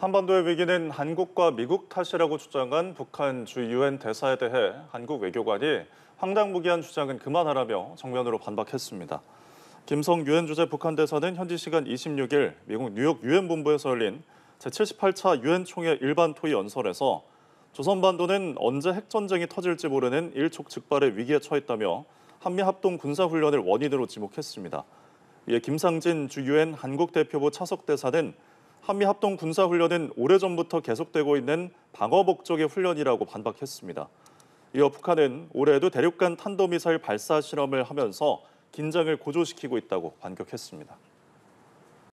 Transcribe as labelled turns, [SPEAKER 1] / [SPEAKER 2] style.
[SPEAKER 1] 한반도의 위기는 한국과 미국 탓이라고 주장한 북한 주 유엔 대사에 대해 한국 외교관이 황당무계한 주장은 그만하라며 정면으로 반박했습니다. 김성 유엔 주재 북한 대사는 현지 시간 26일 미국 뉴욕 유엔 본부에서 열린 제78차 유엔 총회 일반 토의 연설에서 조선반도는 언제 핵전쟁이 터질지 모르는 일촉즉발의 위기에 처했다며 한미 합동 군사 훈련을 원인으로 지목했습니다. 이에 김상진 주 유엔 한국 대표부 차석 대사는 한미 합동 군사 훈련은 오래전부터 계속되고 있는 방어 목적의 훈련이라고 반박했습니다. 이어 북한은 올해에도 대륙간 탄도미사일 발사 실험을 하면서 긴장을 고조시키고 있다고 반격했습니다.